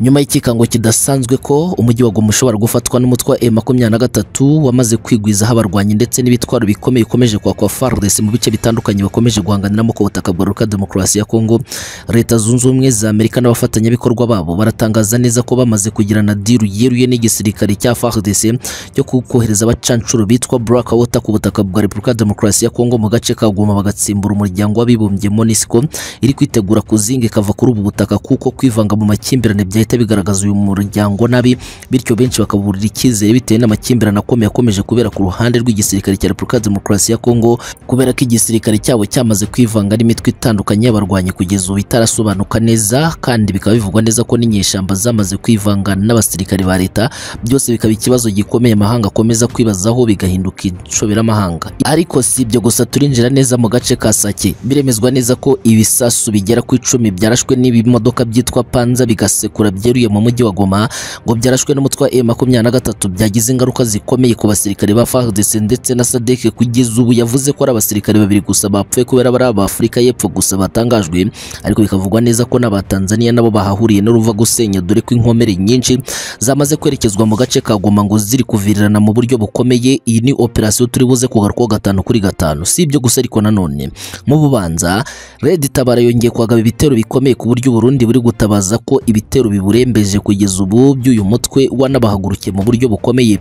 nyuma y'ikikango kidasanzwe ko umujyi wa Goma ushobora gufatwa n'umutwe wa e m gatatu wamaze kwigwizaho abarwanyi ndetse n'ibitwaro bikomeye ukomeje kwakwa FARDC mu bice bitandukanye bakomeje guhanganiramo ku butaka bwa Republika Demokarasi ya Kongo Leta Zunze Ubumwe za Amerika n'abafatanyabikorwa babo baratangaza neza ko bamaze kugirana diru yeruye n'igisirikare cya FARDC cyo kohereza abacancuro bitwa Blackwater ku butaka bwa Republika Demokarasi ya Kongo mu gace ka Goma bagatsimbura umuryango w'abibumbye MONUSCO iri kwitegura kuzinga ikava kuri ubu butaka kuko kwivanga mu makimbirane bya bihita bigaragaza uyu muryango nabi bityo benshi bakaburira icyizere bitewe n'amakimbirane akomeye akomeje kubera ku ruhande rw'igisirikare cya Repubulika Demokarasi ya Kongo kubera ko igisirikare cyabo cyamaze kwivanga n'imitwe itandukanye y'abarwanyi kugeza ubu itarasobanuka neza kandi bikaba bivugwa neza ko n'inyeshyamba zamaze kwivanga n'abasirikare ba leta byose bikaba ikibazo gikomeye amahanga akomeza kwibazaho bigahinduka inshoberamahanga ariko si ibyo gusa turinjira neza mu gace ka Sake biremezwa neza ko ibisasu bigera ku icumi byarashwe n'ibimodoka byitwa Panza bigasekura byeruye mu mujyi wa Goma ngo byarashwe n'umutwe M23 byagize ingaruka zikomeye ku basirikare ba FARDC ndetse na SADC kugeza ubu yavuze ko ari abasirikare babiri gusa bapfuye kubera bari ab'Afurika y'Epfo gusa batangajwe ariko bikavugwa neza ko Tanzania nabo bahahuriye n'uruva gusenya dore ko inkomere nyinshi zamaze kwerekezwa mu gace ka Goma ngo ziri kuvirirana mu buryo bukomeye iyi ni operasiyo turi buze kugarukaho gatanu kuri gatanu si ibyo gusa ariko nanone mu bubanza Red Tabara yongeye kwagaba ibitero bikomeye ku buryo Burundi buri gutabaza ko ibitero bibu uburembeje kugeza ubu by'uyu mutwe wanabahagurukiye mu buryo bukomeye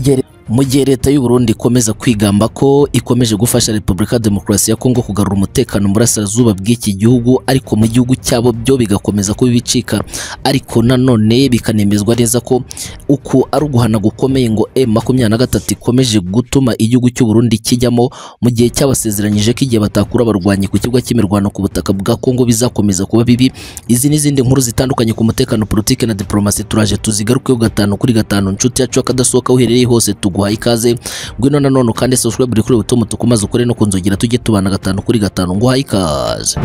mu gihe leta y'u Burundi ikomeza kwigamba ko ikomeje gufasha Repubulika Demokarasi ya Kongo kugarura umutekano burasirazuba bw'iki gihugu ariko mu gihugu cyabo byo bigakomeza kuba ibicika ariko nanone bikanemezwa neza ko uku ari uguhana gukomeye ngo e M23 ikomeje gutuma igihugu cy'u Burundi kijyamo mu gihe cyabasezeranyije ko igihe batakura abarwanyi ku kibuga cy'imirwano ku butaka bwa Kongo bizakomeza kuba bibi izi n'izindi nkuru zitandukanye ku mutekano politiki na diplomasi turaje tuzigarukeho gatanu kuri gatanu inshuti yacu akadasohoka uherereye hose tuguha ikaze ngwino nanone kandi subscribe kuri butomo tukumaze ukore no kunzogera tujye tubana gatanu kuri gatanu nguha ikaze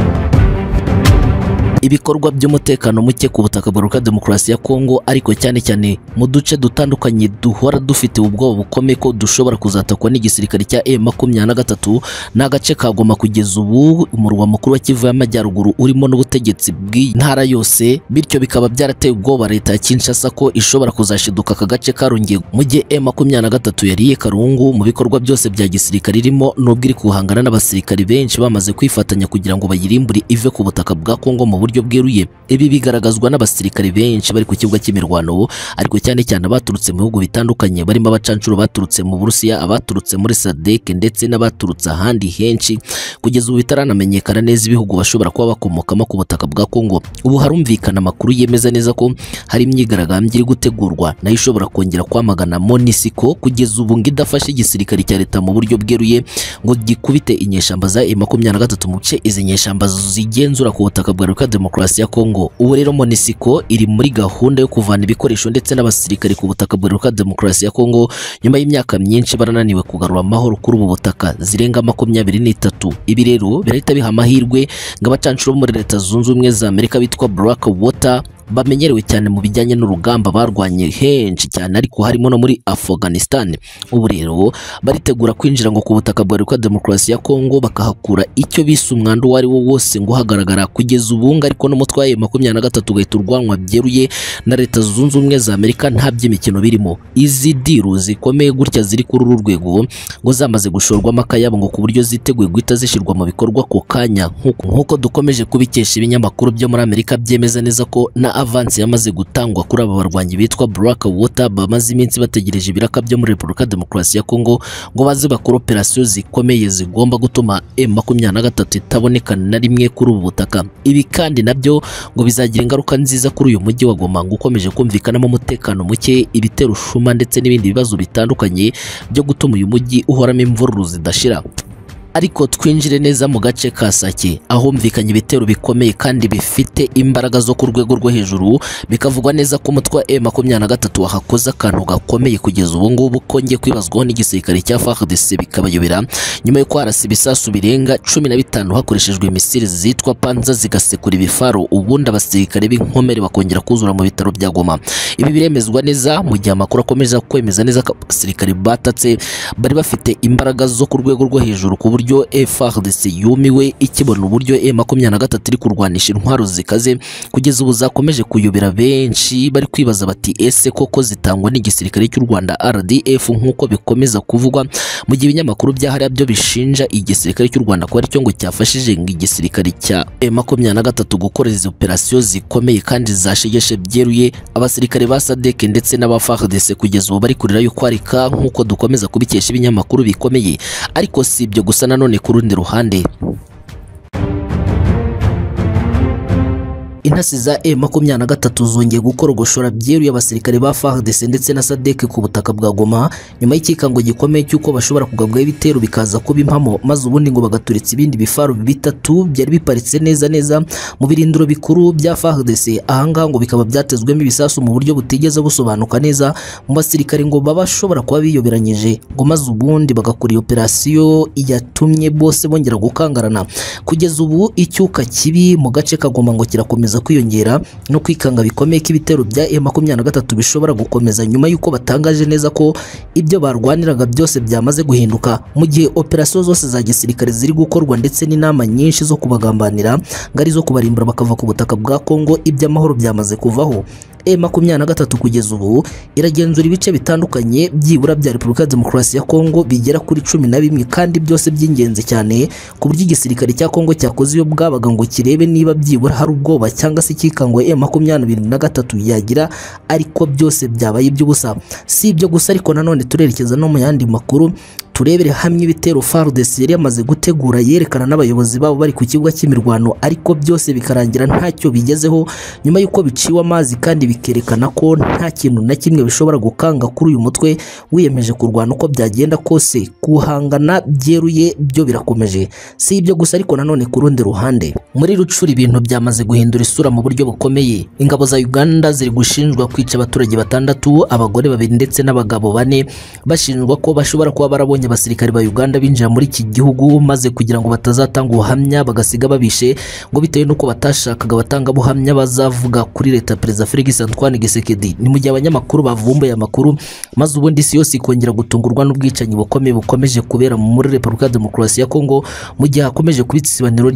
ibikorwa by'umutekano muke ku butaka buruka demokarasi ya Kongo ariko cyane cyane mu duce dutandukanye duhora dufite ubwoba bukomeye ko dushobora kuzatakwa n'igisirikare cya e M23 n'agace ka Goma kugeza ubu umurwa mukuru wa Kivu y'Amajyaruguru urimo n'ubutegetsi bw'intara ntara yose bityo bikaba byarateye ubwoba leta ya Kinshasa ko ishobora kuzashiduka kagace gace karongeye mu gihe e M23 yariye Karungu mu bikorwa byose bya gisirikare irimo n'ubwo iri kuhangana n'abasirikare benshi bamaze kwifatanya kugira ngo bayirimbure ive ku butaka bwa Kongo mu buryo bweruye ibi bigaragazwa n'abasirikare benshi bari ku kibuga cy'imirwano ariko cyane cyane abaturutse mu bihugu bitandukanye barimo abacancuro baturutse mu Burusiya abaturutse muri Sadek ndetse n'abaturutse ahandi henshi kugeza ubu bitaranamenyekana neza ibihugu bashobora kuba bakomokamo ku butaka bwa Kongo ubu harumvikana amakuru yemeza neza ko hari imyigaragambyo iri gutegurwa nayo ishobora kongera kwamagana Monisiko kugeza ubu ngo idafashe igisirikare cya leta mu buryo bweruye ngo gikubite inyeshamba za M e makumyabiri mu bice izi nyeshamba zigenzura ku butaka bwa Rwanda Demokarasi ya Kongo ubu rero Monisiko iri muri gahunda yo kuvana ibikoresho ndetse n'abasirikare ku butaka buheruka Demokarasi ya Kongo nyuma y'imyaka myinshi barananiwe kugarura amahoro kuri ubu butaka zirenga makumyabiri n'itatu ibi rero birahita biha amahirwe ngo abacancuro muri Leta Zunze Ubumwe za Amerika bitwa Black Water bamenyerewe cyane mu bijyanye n'urugamba barwanye henshi cyane ariko harimo no muri Afghanistan ubu rero baritegura kwinjira ngo ku butaka bwa Repubulika Demokarasi ya Kongo bakahakura icyo bise umwandu wari wo wose ngo hagaragara kugeza ubu ariko n'umutwe wa makumyabiri na gatatu ugahita urwanwa byeruye na leta zunze ubumwe za Amerika nta by'imikino birimo izi diru zikomeye gutya ziri kuri uru rwego ngo zamaze gushorwamo akayabo ngo ku buryo ziteguye guhita zishyirwa mu bikorwa ako kanya nk'uko dukomeje kubikesha ibinyamakuru byo muri Amerika byemeza neza ko na avansi yamaze gutangwa kuri aba barwanyi bitwa Black Water bamaze iminsi bategereje ibiraka byo muri Repubulika Demokarasi ya Kongo ngo baze bakore operasiyo zikomeye zigomba gutuma na gatatu itaboneka na rimwe kuri ubu butaka ibi kandi nabyo ngo bizagira ingaruka nziza kuri uyu mujyi wa Goma ngo ukomeje kumvikanamo umutekano muke ibitero ushuma ndetse n'ibindi bibazo bitandukanye byo gutuma uyu mujyi uhoramo imvururu zidashira ariko twinjire neza mu gace ka sake ahumvikanye ibitero bikomeye kandi bifite imbaraga zo ku rwego rwo hejuru bikavugwa neza ko umutwe wa e M na gatatu wahakoze akantu gakomeye kugeza ubu ngubu kongeye kwibazwaho n'igisirikare cya FARDC bikabayobera nyuma yo kwarasa ibisasu birenga cumi na bitanu hakoreshejwe imisiri zitwa panza zigasekura ibifaro ubundi abasirikare b'inkomere bakongera kuzura mu bitaro bya Goma ibi biremezwa neza mu gihe amakuru akomeza kwemeza neza ko abasirikare batatse bari bafite imbaraga zo ku rwego rwo hejuru ku uburyo FARDC yumiwe ikibona uburyo e 23 iri kurwanisha intwaro zikaze kugeza ubu zakomeje kuyobera benshi bari kwibaza bati ese koko zitangwa n'igisirikare cy'u Rwanda RDF nk'uko bikomeza kuvugwa mu gihe ibinyamakuru byahari byo bishinja igisirikare cy'u Rwanda ko aricyo ngo cyafashije ngo igisirikare cya e M23 gukora izi operasiyo zikomeye kandi zashegeshe byeruye abasirikare ba SADC e ndetse n'aba FARDC kugeza ubu bari kurira yo kwarika nk'uko dukomeza kubikesha ibinyamakuru bikomeye ariko si ibyo gusa nanone ku rundi ruhande intasi za e M23 zongeye gukorogoshora byeruye abasirikare ba FARDC ndetse na SADC ku butaka bwa Goma nyuma y'ikikango gikomeye cy'uko bashobora kugabwaho ibitero bikaza kuba impamo maze ubundi ngo bagaturitsa ibindi bifaru bitatu byari biparitse neza neza mu birindiro bikuru bya FARDC ahangaha ngo bikaba byatezwemo ibisasu mu buryo butigeze busobanuka neza mu basirikare ngo baba bashobora kuba biyoberanyije ngo maze ubundi bagakora iyo operasiyo yatumye bose bongera gukangarana kugeza ubu icyuka kibi mu gace kagoma ngo kirakomeza bikomeza kwiyongera no kwikanga bikomeye k’ibitero ibitero bya e M23 bishobora gukomeza nyuma y'uko batangaje neza ko ibyo barwaniraga byose byamaze guhinduka mu gihe operasiyo zose za gisirikare ziri gukorwa ndetse n'inama nyinshi zo kubagambanira ngari zo kubarimbura bakava ku butaka bwa Kongo iby'amahoro byamaze kuvaho e makumyabiri na gatatu kugeza ubu iragenzura ibice bitandukanye byibura bya repubulika ya demokarasi ya kongo bigera kuri cumi na bimwe kandi byose by'ingenzi cyane ku buryo igisirikare cya kongo cyakoze iyo bwabaga ngo kirebe niba byibura hari ubwoba cyangwa se kikanguye e makumyabiri na gatatu yagira ariko byose byabaye iby'ubusa si ibyo gusa ariko nanone turerekeza no mu yandi makuru turebere hamwe ibitero FARDC yari yamaze gutegura yerekana n'abayobozi babo bari ku kibuga cy'imirwano ariko byose bikarangira ntacyo bigezeho nyuma y'uko biciwe amazi kandi bikerekana ko nta kintu na kimwe bishobora gukanga kuri uyu mutwe wiyemeje kurwana uko byagenda kose kuhangana byeruye byo birakomeje si ibyo gusa ariko nanone ku rundi ruhande muri rucuri ibintu byamaze guhindura isura mu buryo bukomeye ingabo za Uganda ziri gushinjwa kwica abaturage batandatu abagore babiri ndetse n'abagabo bane bashinjwa ko bashobora kuba barabonye basirikare ba Uganda binjira muri iki gihugu maze kugira ngo batazatanga ubuhamya bagasiga babishe ngo bitewe n'uko batashakaga batanga buhamya bazavuga kuri leta perezida Felix Antoine Gisekedi ni mujya gihe abanyamakuru bavumbuye amakuru maze ubundi si yose ikongera gutungurwa n'ubwicanyi bukomeye bukomeje kubera muri Repubulika ya Demokarasi ya Kongo mu gihe hakomeje kubitsa isibaniro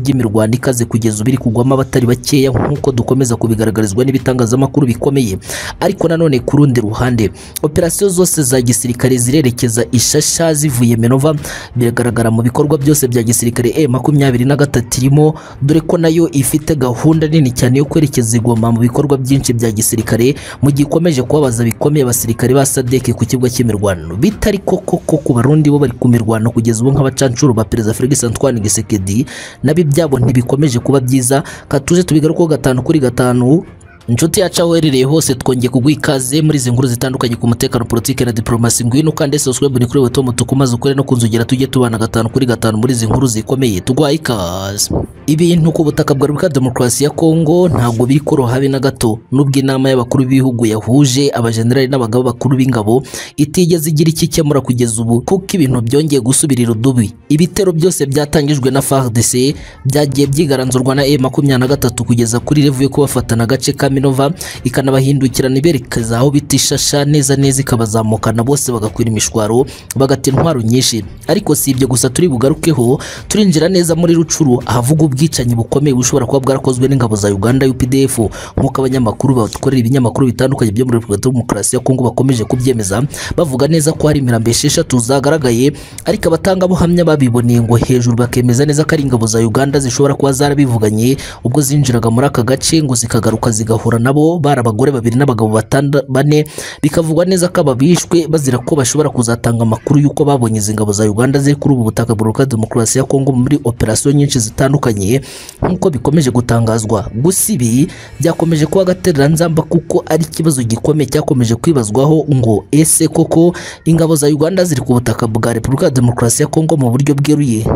ikaze kugeza ubiri kugwamo abatari bakeya nk'uko dukomeza kubigaragarizwa n'ibitangazamakuru bikomeye ariko nanone ku rundi ruhande operasiyo zose za gisirikare zirerekeza ishasha ziv ivuye menova biragaragara mu bikorwa byose bya gisirikare e makumyabiri na gatatu irimo dore ko nayo ifite gahunda nini cyane yo kwerekeza igoma mu bikorwa byinshi bya gisirikare mu gihe ikomeje kubabaza bikomeye abasirikare ba sadek ku kibuga cy'imirwano bitari koko ko ku barundi bo bari ku mirwano kugeza ubu nk'abacancuro ba perezida ferguson antoine gisekedi nabi byabo ntibikomeje kuba byiza katuje tubigarukaho gatanu kuri gatanu inshuti ya aho uherereye hose twongeye kuguha ikaze muri izi zitandukanye ku mutekano politiki na diporomasi ngwino kandi subscribe ni kuri wewe Tom tukumaze ukore no kunzogera tujye tubana gatanu kuri gatanu muri izi zikomeye tugwaye ikaze ibintu ku butaka bwa Repubulika Demokarasi ya Kongo ntabwo biri koroha habe na gato nubwo inama y'abakuru b'ibihugu yahuje abajenerali n'abagabo bakuru b'ingabo itigeze igira ikikemura kugeza ubu kuko ibintu byongeye gusubirira udubi ibitero byose byatangijwe na FARDC byagiye byigaranzurwa na e M23 kugeza kuri revu yo kubafatana gace kamwe minova ikanabahindukirana iberekeza aho bita neza neza ikabazamukana bose bagakwira imishwaro bagata intwaro nyinshi ariko si ibyo gusa turi bugarukeho turinjira neza muri rucuru ahavuga ubwicanyi bukomeye bushobora kuba bwarakozwe n'ingabo za uganda updf nk'uko abanyamakuru bakorera ibinyamakuru bitandukanye byo muri repubulika demokarasi ya kongo bakomeje kubyemeza bavuga neza ko hari imirambo esheshatu zagaragaye ariko abatangabuhamya babiboneye ngo hejuru bakemeza neza ko ari ingabo za uganda zishobora kuba zarabivuganye ubwo zinjiraga muri aka gace ngo zikagaruka zigahu bahura nabo bari abagore babiri n'abagabo bane bikavugwa neza ko ababishwe bazira ko bashobora kuzatanga amakuru y'uko babonye izi ngabo za Uganda ziri kuri ubu butaka buruka demokarasi ya Kongo muri operasiyo nyinshi zitandukanye nk'uko bikomeje gutangazwa gusa ibi byakomeje kuba agatereranzamba kuko ari ikibazo gikomeye cyakomeje kwibazwaho ngo ese koko ingabo za Uganda ziri ku butaka bwa Repubulika ya Demokarasi ya Kongo mu buryo bweruye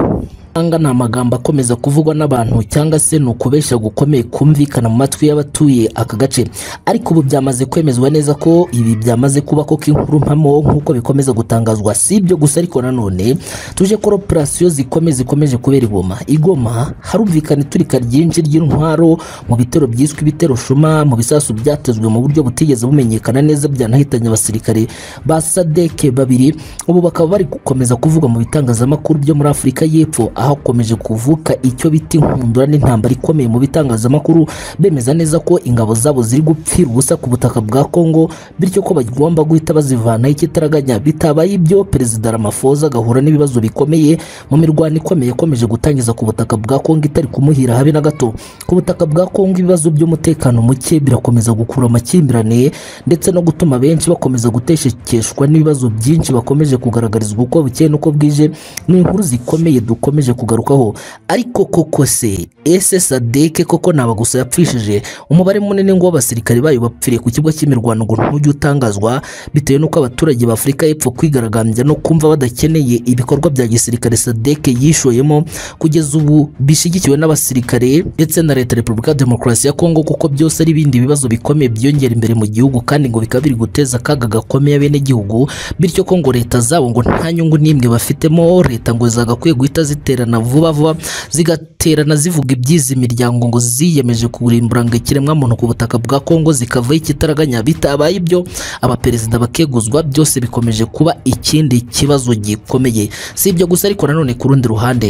cyangwa ni amagambo akomeza kuvugwa n'abantu cyangwa se ni ukubeshya gukomeye kumvikana mu matwi y'abatuye aka gace ariko ubu byamaze kwemezwa neza ko ibi byamaze kuba koko inkuru mpamo nk'uko bikomeza gutangazwa si ibyo gusa ariko nanone tuje ko operasiyo zikomeye zikomeje kubera igoma igoma harumvikana iturika ryinshi ry'intwaro mu bitero byiswe ibitero shuma mu bisasu byatezwe mu buryo butigeze bumenyekana neza byanahitanye abasirikare ba sadeke babiri ubu bakaba bari gukomeza kuvuga mu bitangazamakuru byo muri afurika y'epfo hakomeje kuvuka icyo bita inkundura n'intambara ikomeye mu bitangazamakuru bemeza neza ko ingabo zabo ziri gupfira ubusa ku butaka bwa Congo bityo ko bagomba guhita bazivanaho ikitaraganya bitabaye ibyo perezida Ramaphosa agahura n'ibibazo bikomeye mu mirwano ikomeye yakomeje gutangiza ku butaka bwa Congo itari kumuhira habe na gato ku butaka bwa Congo ibibazo by'umutekano muke birakomeza gukura amakimbirane ndetse no gutuma benshi bakomeza guteshekeshwa n'ibibazo byinshi bakomeje kugaragarizwa uko bukeye n'uko bwije ni inkuru zikomeye dukomeje dukomeje kugarukaho ariko koko se ese sadeke koko naba gusa yapfishije umubare munini ngo w'abasirikare bayo bapfiriye ku kigo cy'imirwano ngo ntujye utangazwa bitewe n'uko abaturage ba afurika y'epfo kwigaragambya no kumva badakeneye ibikorwa bya gisirikare sadeke yishoyemo kugeza ubu bishyigikiwe n'abasirikare ndetse na leta repubulika demokarasi ya kongo kuko byose ari ibindi bibazo bikomeye byongera imbere mu gihugu kandi ngo bikaba biri guteza akaga gakomeye abenegihugu bityo ko ngo leta zabo ngo nta nyungu n'imwe bafitemo leta ngo zagakwiye guhita zitera ziterana vuba vuba zigaterana zivuga ibyizi imiryango ngo ziyemeje kurimburanga ikiremwamuntu ku butaka bwa kongo zikavaho ikitaraganya bitabaye ibyo abaperezida bakeguzwa byose bikomeje kuba ikindi kibazo gikomeye si ibyo gusa ariko nanone ku rundi ruhande